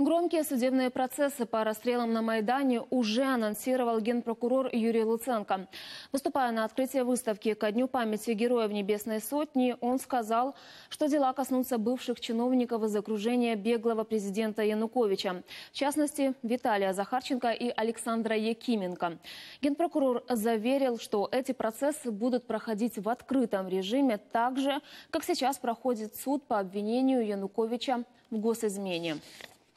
Громкие судебные процессы по расстрелам на Майдане уже анонсировал генпрокурор Юрий Луценко. Выступая на открытии выставки ко дню памяти героев Небесной Сотни, он сказал, что дела коснутся бывших чиновников из окружения беглого президента Януковича, в частности Виталия Захарченко и Александра Якименко. Генпрокурор заверил, что эти процессы будут проходить в открытом режиме, так же, как сейчас проходит суд по обвинению Януковича в госизмене.